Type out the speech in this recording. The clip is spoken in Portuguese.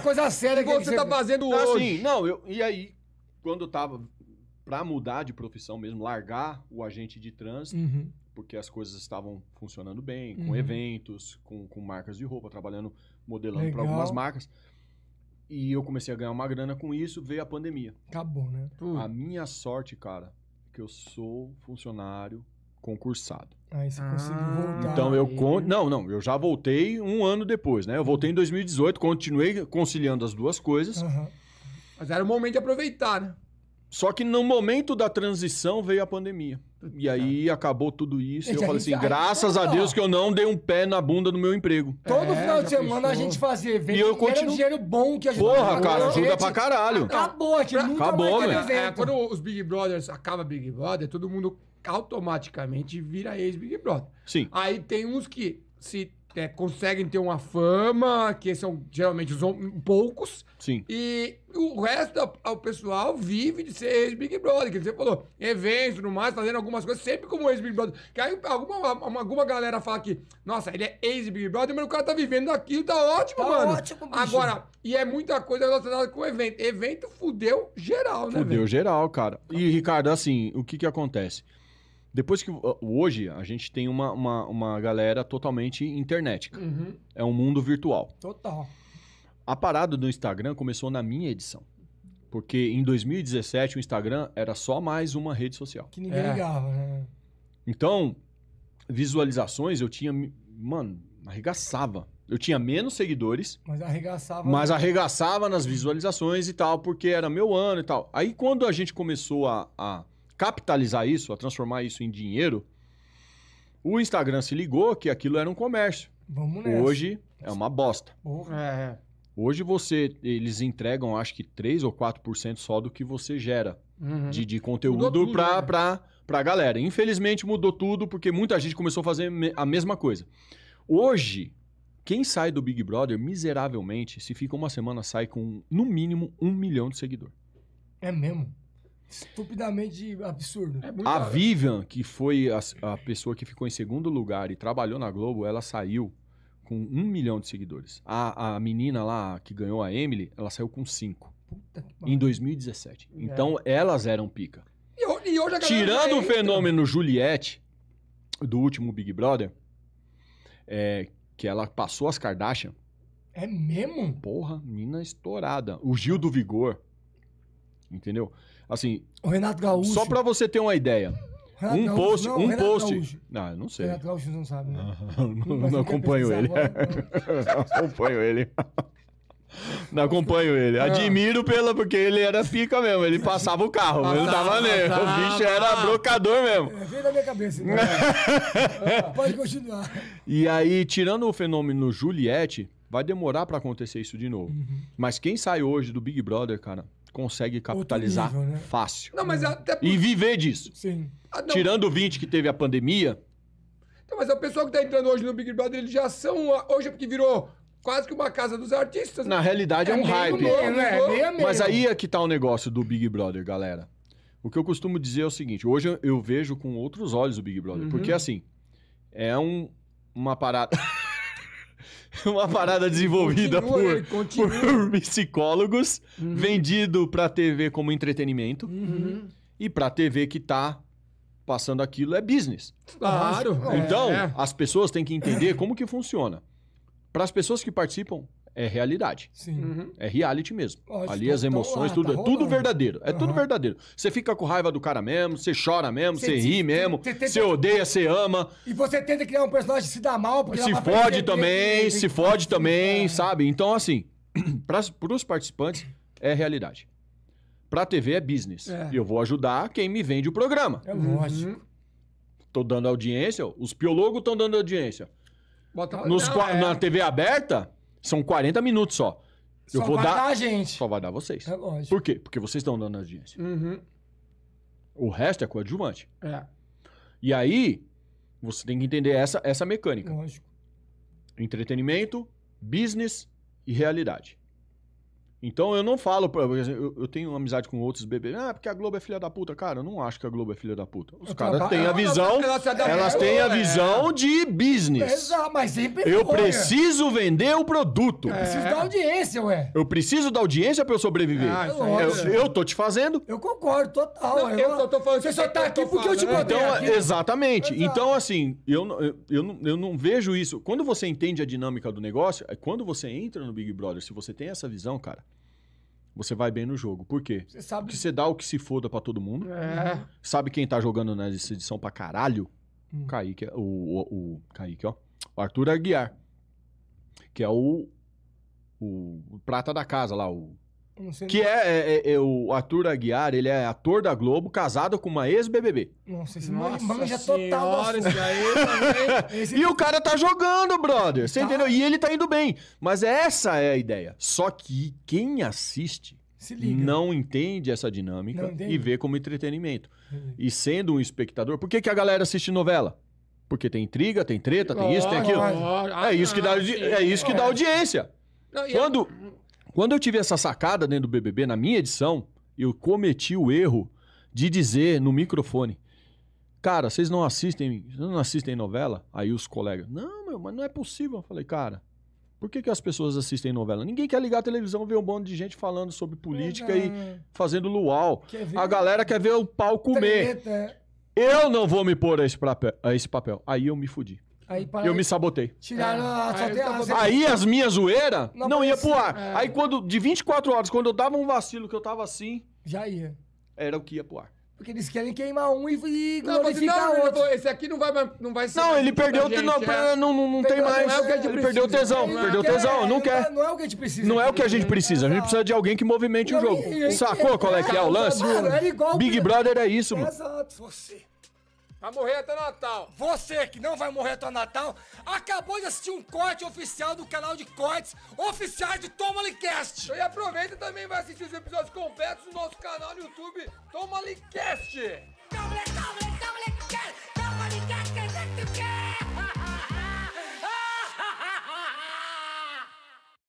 coisa séria que é você tá fazendo assim, hoje. Assim, não, eu, e aí, quando eu tava pra mudar de profissão mesmo, largar o agente de trânsito, uhum. porque as coisas estavam funcionando bem, com uhum. eventos, com, com marcas de roupa, trabalhando, modelando para algumas marcas. E eu comecei a ganhar uma grana com isso, veio a pandemia. Acabou, né? A minha sorte, cara, é que eu sou funcionário concursado. Aí você ah, conseguiu voltar. Então eu con... não, não, eu já voltei um ano depois, né? Eu voltei em 2018, continuei conciliando as duas coisas. Uhum. Mas era o momento de aproveitar, né? Só que no momento da transição veio a pandemia. E aí acabou tudo isso. E eu falei assim: graças a Deus que eu não dei um pé na bunda do meu emprego. Todo é, final de semana a gente fazia evento. E eu continuo... Era um dinheiro bom que a gente Porra, cara, ajuda pra caralho. Acabou, a gente pra... nunca acabou, mais é, Quando os Big Brothers acaba Big Brother, todo mundo automaticamente vira ex-Big Brother. Sim. Aí tem uns que se é, conseguem ter uma fama, que são geralmente os poucos. Sim. E o resto, o pessoal vive de ser ex-Big Brother, que você falou, eventos, no mais, fazendo algumas coisas, sempre como ex-Big Brother. Que aí alguma, alguma galera fala que, nossa, ele é ex-Big Brother, mas o cara tá vivendo aquilo, tá ótimo, tá mano. ótimo, bicho. Agora, e é muita coisa relacionada com evento. Evento fudeu geral, né? Fudeu velho? geral, cara. E, Ricardo, assim, o que que acontece? Depois que. Hoje a gente tem uma, uma, uma galera totalmente internetica. Uhum. É um mundo virtual. Total. A parada do Instagram começou na minha edição. Porque em 2017 o Instagram era só mais uma rede social. Que ninguém é. ligava, né? Então, visualizações eu tinha. Mano, arregaçava. Eu tinha menos seguidores. Mas arregaçava. Mas arregaçava nas visualizações e tal, porque era meu ano e tal. Aí quando a gente começou a, a capitalizar isso, a transformar isso em dinheiro, o Instagram se ligou que aquilo era um comércio. Vamos nessa. Hoje é uma bosta. É, é. Hoje você, eles entregam acho que 3 ou 4% só do que você gera uhum. de, de conteúdo para pra, né? a galera. Infelizmente mudou tudo porque muita gente começou a fazer a mesma coisa. Hoje, quem sai do Big Brother, miseravelmente, se fica uma semana, sai com no mínimo um milhão de seguidor. É mesmo? Estupidamente absurdo. É a Vivian, que foi a, a pessoa que ficou em segundo lugar e trabalhou na Globo, ela saiu com um milhão de seguidores. A, a menina lá que ganhou a Emily, ela saiu com cinco. Puta que em 2017. É. Então elas eram pica. E, e hoje a Tirando o fenômeno Juliette do último Big Brother, é, que ela passou as Kardashian. É mesmo? Porra, menina estourada. O Gil do Vigor. Entendeu? Assim. O Renato Gaúcho. Só para você ter uma ideia. Renato um Gaúcho, post, não, um Renato post. Gaúcho. Não, não sei. Renato Gaúcho não sabe, né? Não, não, não, não acompanho ele. não acompanho ele. Não acompanho ele. Admiro pela, porque ele era pica mesmo. Ele passava o carro. mas ele tava nem. O bicho era brocador mesmo. É, veio da minha cabeça. Então, é. Pode continuar. E aí, tirando o fenômeno Juliette, vai demorar para acontecer isso de novo. Uhum. Mas quem sai hoje do Big Brother, cara, consegue capitalizar nível, né? fácil. Não, mas é até por... E viver disso. Sim. Ah, Tirando o 20 que teve a pandemia. Então, mas o pessoal que está entrando hoje no Big Brother, eles já são. Hoje é porque virou quase que uma casa dos artistas. Na né? realidade é, é um hype. né? é, é Mas aí é que tá o negócio do Big Brother, galera. O que eu costumo dizer é o seguinte: hoje eu vejo com outros olhos o Big Brother. Uhum. Porque assim, é um, uma parada. uma parada desenvolvida continua, por, né? por, psicólogos, uhum. vendido pra TV como entretenimento. Uhum. E pra TV que tá passando aquilo é business. Claro. Então, é. as pessoas têm que entender como que funciona. Para as pessoas que participam, é realidade. Sim. Uhum. É reality mesmo. Ali então, as emoções, ah, tudo, tá é tudo verdadeiro. É uhum. tudo verdadeiro. Você fica com raiva do cara mesmo, você chora mesmo, você, ri mesmo, você, odeia, você ama. E você tenta criar um personagem que se dá mal. Porque se fode também, se fode também, sabe? Então, assim, para os participantes, é realidade. Pra TV é business. É. Eu vou ajudar quem me vende o programa. É lógico. Uhum. Tô dando audiência, os piologos estão dando audiência. Bota... Nos, Não, é... Na TV aberta, são 40 minutos só. Eu só vou vai dar... dar a gente. Só vai dar vocês. É lógico. Por quê? Porque vocês estão dando audiência. Uhum. O resto é coadjuvante. É. E aí, você tem que entender essa, essa mecânica. Lógico. Entretenimento, business e realidade. Então eu não falo, pra, eu, eu tenho amizade com outros bebês. Ah, porque a Globo é filha da puta. Cara, eu não acho que a Globo é filha da puta. Os caras têm a é, visão. Elas têm a é. visão de business. Exato, mas sempre vergonha. Eu né? preciso vender o produto. Eu preciso da audiência, ué. Eu preciso da audiência pra eu sobreviver. Ah, eu, é. eu tô te fazendo. Eu concordo, total. Não, eu, eu tô falando Você só tá aqui porque eu te botei. Então, aqui. Exatamente. Exato. Então, assim, eu, eu, eu, não, eu não vejo isso. Quando você entende a dinâmica do negócio, é quando você entra no Big Brother, se você tem essa visão, cara você vai bem no jogo. Por quê? Você sabe... Porque você dá o que se foda para todo mundo. É. Sabe quem tá jogando nessa né, edição pra caralho? Hum. Kaique, o, o, o Kaique, ó. O Arthur Aguiar. Que é o, o, o prata da casa lá, o que é, é, é, é, o Arthur Aguiar, ele é ator da Globo, casado com uma ex-BBB. Não sei se Nossa manja total. Esse E o cara tá jogando, brother. Você tá. entendeu? E ele tá indo bem. Mas essa é a ideia. Só que quem assiste não entende essa dinâmica e vê como entretenimento. E sendo um espectador, por que, que a galera assiste novela? Porque tem intriga, tem treta, tem isso, tem aquilo. É, ah, é, isso que dá, é isso que dá audiência. Quando. Quando eu tive essa sacada dentro do BBB, na minha edição, eu cometi o erro de dizer no microfone: Cara, vocês não assistem, não assistem novela? Aí os colegas: Não, meu, mas não é possível. Eu falei: Cara, por que, que as pessoas assistem novela? Ninguém quer ligar a televisão ver um bando de gente falando sobre política é, e fazendo luau. A galera quer ver o pau comer. Treta. Eu não vou me pôr a esse, papel, a esse papel. Aí eu me fudi. Aí para... Eu me sabotei. Tiraram é. Aí, eu aí as minhas zoeiras não, não ia pro ar. É. Aí quando, de 24 horas, quando eu dava um vacilo que eu tava assim... Já ia. Era o que ia pro ar. Porque eles querem queimar um e, não glorificar não, outro. Esse aqui não vai, não vai ser. Não, ele perdeu. Gente, não, é. não, não, não tem mais. Não é o que a gente ele perdeu tesão. Não, perdeu tesão. Não, quer. Não é o que a gente precisa. Não é o que a gente precisa. A gente precisa de alguém que movimente o jogo. Sacou qual é que é o lance? Big Brother é isso, mano. Exato. Você. Vai morrer até Natal. Você que não vai morrer até Natal, acabou de assistir um corte oficial do canal de cortes oficiais de Toma Licast. e aproveita também vai assistir os episódios completos do nosso canal no YouTube Toma Licast. Calma, calma.